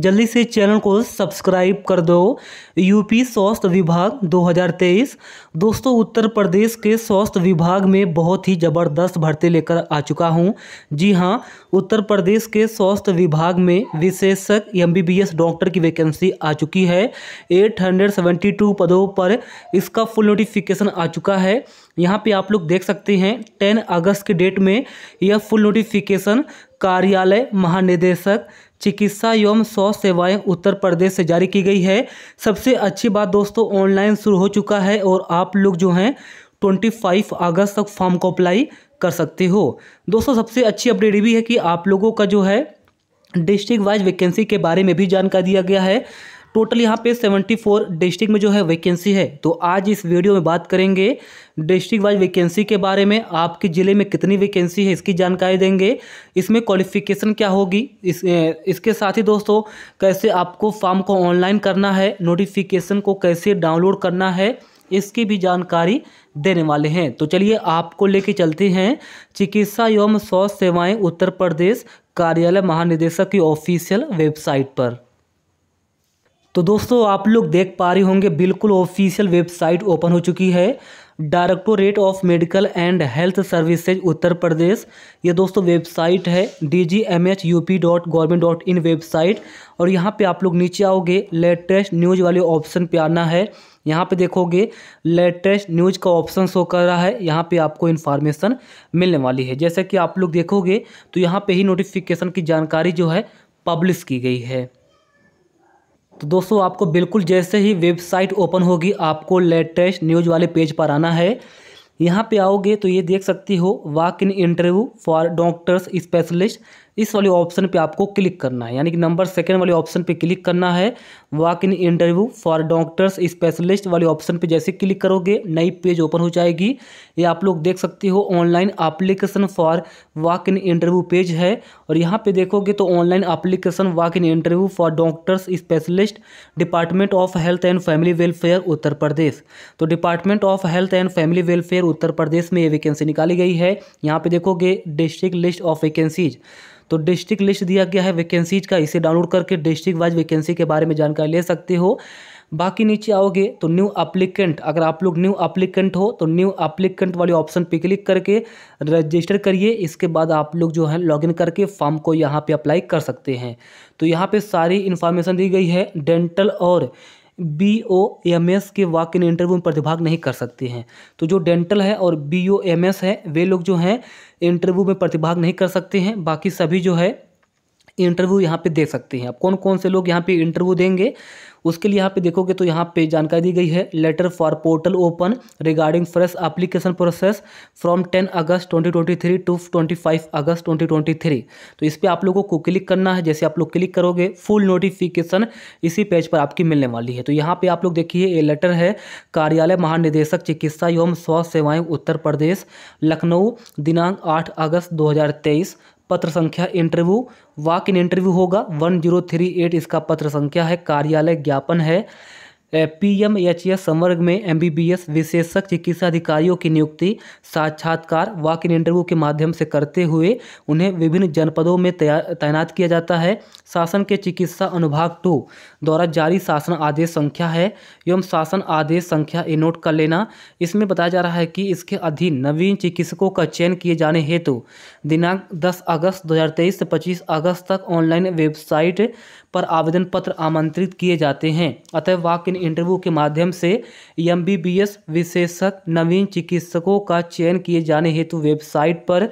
जल्दी से चैनल को सब्सक्राइब कर दो यूपी स्वास्थ्य विभाग 2023 दोस्तों उत्तर प्रदेश के स्वास्थ्य विभाग में बहुत ही ज़बरदस्त भर्ती लेकर आ चुका हूं जी हां उत्तर प्रदेश के स्वास्थ्य विभाग में विशेषक एमबीबीएस डॉक्टर की वैकेंसी आ चुकी है 872 पदों पर इसका फुल नोटिफिकेशन आ चुका है यहाँ पे आप लोग देख सकते हैं टेन अगस्त के डेट में यह फुल नोटिफिकेशन कार्यालय महानिदेशक चिकित्सा एवं स्वास्थ्य सेवाएं उत्तर प्रदेश से जारी की गई है सबसे अच्छी बात दोस्तों ऑनलाइन शुरू हो चुका है और आप लोग जो हैं ट्वेंटी फाइव अगस्त तक फॉर्म को अप्लाई कर सकते हो दोस्तों सबसे अच्छी अपडेट ये भी है कि आप लोगों का जो है डिस्ट्रिक्ट वाइज वैकेंसी के बारे में भी जानकारी दिया गया है टोटल यहाँ पे 74 डिस्ट्रिक्ट में जो है वैकेंसी है तो आज इस वीडियो में बात करेंगे डिस्ट्रिक्ट वाइज वैकेंसी के बारे में आपके ज़िले में कितनी वैकेंसी है इसकी जानकारी देंगे इसमें क्वालिफिकेशन क्या होगी इस इसके साथ ही दोस्तों कैसे आपको फॉर्म को ऑनलाइन करना है नोटिफिकेशन को कैसे डाउनलोड करना है इसकी भी जानकारी देने वाले हैं तो चलिए आपको लेके चलते हैं चिकित्सा एवं स्वास्थ्य सेवाएं उत्तर प्रदेश कार्यालय महानिदेशक की ऑफिशियल वेबसाइट पर तो दोस्तों आप लोग देख पा रहे होंगे बिल्कुल ऑफिशियल वेबसाइट ओपन हो चुकी है directorate of medical and health services Uttar Pradesh ये दोस्तों वेबसाइट है D G M H U P dot government dot in website और यहाँ पे आप लोग नीचे आओगे लेटेस्ट न्यूज़ वाले ऑप्शन पे आना है यहाँ पे देखोगे लेटेस्ट न्यूज़ का ऑप्शन शो कर रहा है यहाँ पे आपको इन्फॉर्मेशन मिलने वाली है जैसे कि आप लोग देखोगे तो यहाँ पर ही नोटिफिकेशन की जानकारी जो है पब्लिश की गई है तो दोस्तों आपको बिल्कुल जैसे ही वेबसाइट ओपन होगी आपको लेटेस्ट न्यूज वाले पेज पर आना है यहाँ पे आओगे तो ये देख सकती हो walk in interview for doctors specialist इस वाले ऑप्शन पे आपको क्लिक करना है यानी कि नंबर सेकंड वाले ऑप्शन पे क्लिक करना है walk in interview for doctors specialist वाले ऑप्शन पे जैसे क्लिक करोगे नई पेज ओपन हो जाएगी ये आप लोग देख सकते हो online application for walk in interview page है और यहाँ पर देखोगे तो online application walk in interview for doctors specialist department of health and family welfare Uttar Pradesh तो department of health and family welfare Uttar Pradesh में ये वैकेंसी निकाली गई है यहाँ पे देखोगे डिस्ट्रिक्ट लिस्ट ऑफ वैकेंसीज तो डिस्ट्रिक्ट लिस्ट दिया गया है वैकेंसीज का इसे डाउनलोड करके डिस्ट्रिक्ट वाइज वैकेंसी के बारे में जानकारी ले सकते हो बाकी नीचे आओगे तो न्यू अप्लीकेंट अगर आप लोग न्यू अप्लीकेंट हो तो न्यू अप्लीकेंट वाले ऑप्शन पे क्लिक करके रजिस्टर करिए इसके बाद आप लोग जो है लॉगिन करके फॉर्म को यहाँ पे अप्लाई कर सकते हैं तो यहाँ पे सारी इन्फॉर्मेशन दी गई है डेंटल और बी ओ एम एस के वाक इन इंटरव्यू में प्रतिभाग नहीं कर सकते हैं तो जो डेंटल है और बी ओ एम एस है वे लोग जो हैं इंटरव्यू में प्रतिभाग नहीं कर सकते हैं बाकी सभी जो है इंटरव्यू यहाँ पे दे सकते हैं अब कौन कौन से लोग यहाँ पे इंटरव्यू देंगे उसके लिए यहाँ पे देखोगे तो यहाँ पे जानकारी दी गई है letter for portal open regarding fresh application process from 10 August 2023 to five August three तो इस पर आप लोगों को क्लिक करना है जैसे आप लोग क्लिक करोगे फुल नोटिफिकेशन इसी पेज पर आपकी मिलने वाली है तो यहाँ पर आप लोग देखिए ये लेटर है कार्यालय महानिदेशक चिकित्सा एवं स्वास्थ्य सेवाएं उत्तर प्रदेश लखनऊ दिनांक आठ अगस्त दो पत्र संख्या इंटरव्यू वाक इन इंटरव्यू होगा वन जीरो थ्री एट इसका पत्र संख्या है कार्यालय ज्ञापन है पी एम एच एस संवर्ग में एम बी बी एस विशेषक चिकित्सा अधिकारियों की नियुक्ति साक्षात्कार वाक इन इंटरव्यू के माध्यम से करते हुए उन्हें विभिन्न जनपदों में तैनात किया जाता है शासन के चिकित्सा अनुभाग टू द्वारा जारी शासन आदेश संख्या है एवं शासन आदेश संख्या ये नोट कर लेना इसमें बताया जा रहा है कि इसके अधीन नवीन चिकित्सकों का चयन किए जाने हेतु दिनांक दस अगस्त दो से पच्चीस अगस्त तक ऑनलाइन वेबसाइट पर आवेदन पत्र आमंत्रित किए जाते हैं अतः वाक इन इंटरव्यू के माध्यम से एम विशेषक नवीन चिकित्सकों का चयन किए जाने हेतु वेबसाइट पर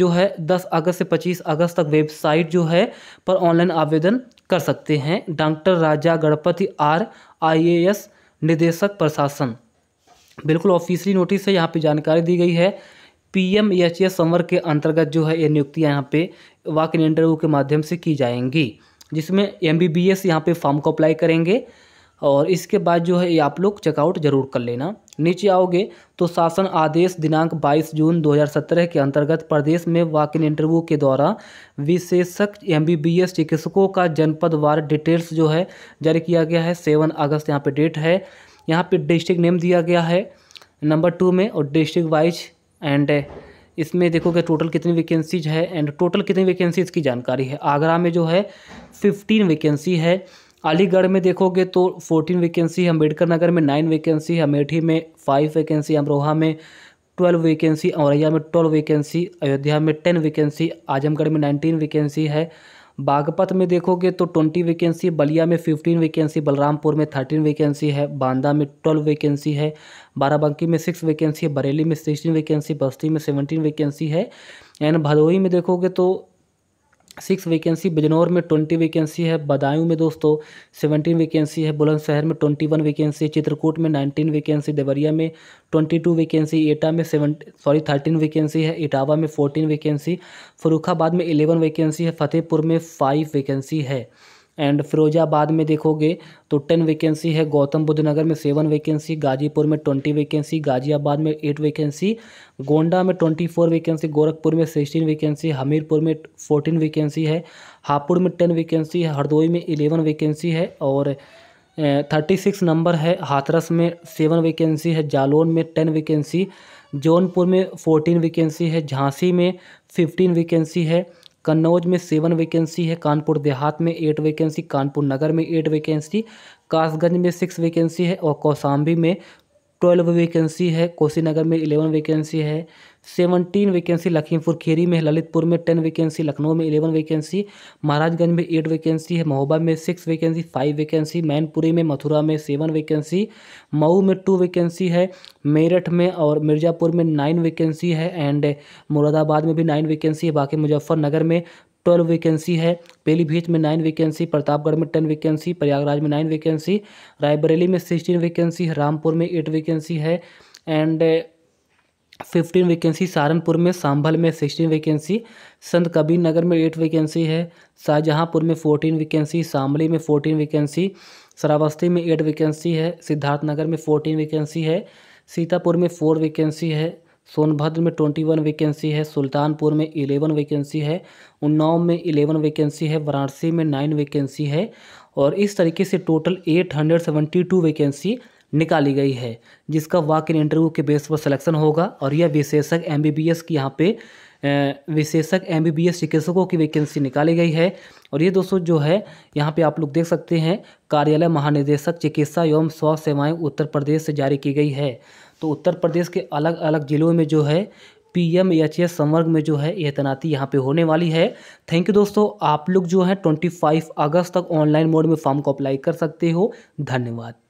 जो है 10 अगस्त से 25 अगस्त तक वेबसाइट जो है पर ऑनलाइन आवेदन कर सकते हैं doctor Raja Ganapathi R I निदेशक प्रशासन बिल्कुल ऑफिशियली नोटिस है यहाँ पे जानकारी दी गई है पी एम एच एस संवर के अंतर्गत जो है ये नियुक्तियाँ यहाँ पे वाक इन इंटरव्यू के माध्यम से की जाएंगी जिसमें एम बी बी एस यहाँ पर फॉर्म को अप्लाई करेंगे और इसके बाद जो है ये आप लोग चेकआउट जरूर कर लेना नीचे आओगे तो शासन आदेश दिनांक 22 जून 2017 के अंतर्गत प्रदेश में वाक इन इंटरव्यू के द्वारा विशेषज्ञ एमबीबीएस चिकित्सकों का जनपद वार डिटेल्स जो है जारी किया गया है सेवन अगस्त यहाँ पे डेट है यहाँ पे डिस्ट्रिक्ट नेम दिया गया है नंबर टू में और डिस्ट्रिक्ट वाइज एंड इसमें देखोगे टोटल कितनी वैकेंसीज है एंड टोटल कितनी वैकेंसीज की जानकारी है आगरा में जो है फिफ्टीन वैकेंसी है अलीगढ़ में देखोगे तो फोर्टीन वैकेंसी है अम्बेडकर नगर में नाइन वैकेंसी है अमेठी में फाइव वैकेंसी अमरोहा में ट्वेल्व वैकेंसी औरैया में ट्वेल्व वैकेंसी अयोध्या में टेन वैकेंसी आजमगढ़ में नाइनटीन वैकेंसी है बागपत में देखोगे तो ट्वेंटी वैकेंसी बलिया में फिफ्टीन वैकेंसी बलरामपुर में थर्टीन वैकेंसी है बांदा में ट्वेल्व वैकेंसी है बाराबंकी में सिक्स वैकेंसी है बरेली में सिक्सटीन वैकेंसी बस्ती में सेवनटीन वैकेंसी है एंड भदोही में देखोगे तो सिक्स वैकेंसी बिजनौर में ट्वेंटी वैकेंसी है बदायूं में दोस्तों सेवनटीन वैकेंसी है बुलंदशहर में ट्वेंटी वन वैकेंसी चित्रकूट में नाइनटीन वैकेंसी देवरिया में ट्वेंटी टू वैकेंसी एटा में सेवन सॉरी थर्टीन वैकेंसी है इटावा में फोर्टीन वैकेंसी फरुखाबाद में इलेवन वैकेंसी है फतेहपुर में फाइव वैकेंसी है एंड फिरोजाबाद में देखोगे तो टेन वैकेंसी है गौतम बुद्ध नगर में सेवन वैकेंसी गाजीपुर में ट्वेंटी वैकेंसी गाजियाबाद में एट वैकेंसी गोंडा में ट्वेंटी फोर वैकेंसी गोरखपुर में सिक्सटीन वैकेंसी हमीरपुर में फोर्टीन वैकेंसी है हापुड़ में टेन वैकेंसी है हरदोई में इलेवन वैकेंसी है और थर्टी सिक्स नंबर है हाथरस में सेवन वैकेंसी है जालौन में टेन वैकेंसी जौनपुर में फोर्टीन वैकेंसी है झांसी में फिफ्टीन वैकेंसी है कन्नौज में सेवन वैकेंसी है कानपुर देहात में एट वैकेंसी कानपुर नगर में एट वैकेंसी कासगंज में सिक्स वैकेंसी है और कौसाम्बी में ट्वेल्व वैकेंसी है नगर में इलेवन वैकेंसी है सेवनटीन वैकेंसी लखीमपुर खीरी में ललितपुर में टेन वैकेंसी लखनऊ में इलेवन वैकेंसी महाराजगंज में एट वैकेंसी है महोबा में six vacancy five vacancy Mainpuri में मथुरा में सेवन वैकेंसी मऊ में टू वैकेंसी है मेरठ में और मिर्ज़ापुर में नाइन वैकेंसी है एंड मुरादाबाद में भी नाइन वैकेंसी है बाकी मुजफ्फरनगर में ट्वेल्व वैकेंसी है पीलीभीत में नाइन वैकेंसी प्रतापगढ़ में टेन वैकेंसी प्रयागराज में नाइन वैकेंसी रायबरेली में सिक्सटीन वैकेंसी रामपुर में एट वैकेंसी है एंड फिफ्टीन वैकेंसी सहारनपुर में सांभल में सिक्सटीन वैकेंसी संत कबीर नगर में एट वैकेंसी है शाहजहाँपुर में फोर्टीन वैकेंसी शामली में फोर्टीन वैकेंसी श्रावस्ती में एट वैकेंसी है सिद्धार्थनगर में फोर्टीन वैकेंसी है सीतापुर में फोर वैकेंसी है सोनभद्र में ट्वेंटी वन वैकेंसी है सुल्तानपुर में इलेवन वैकेंसी है उन्नाव में इलेवन वैकेंसी है वाराणसी में नाइन वैकेंसी है और इस तरीके से total eight hundred seventy two vacancy निकाली गई है जिसका वाक इन इंटरव्यू के बेस पर सिलेक्शन होगा और यह विशेषक एम बी बी एस की यहाँ पर विशेषक एम चिकित्सकों की वैकेंसी निकाली गई है और ये दोस्तों जो है यहाँ पे आप लोग देख सकते हैं कार्यालय महानिदेशक चिकित्सा एवं स्वास्थ्य सेवाएं उत्तर प्रदेश से जारी की गई है तो उत्तर प्रदेश के अलग अलग ज़िलों में जो है पी एम एच एस संवर्ग में जो है यह तैनाती यहाँ पे होने वाली है थैंक यू दोस्तों आप लोग जो है 25 अगस्त तक ऑनलाइन मोड में फॉर्म को अप्लाई कर सकते हो धन्यवाद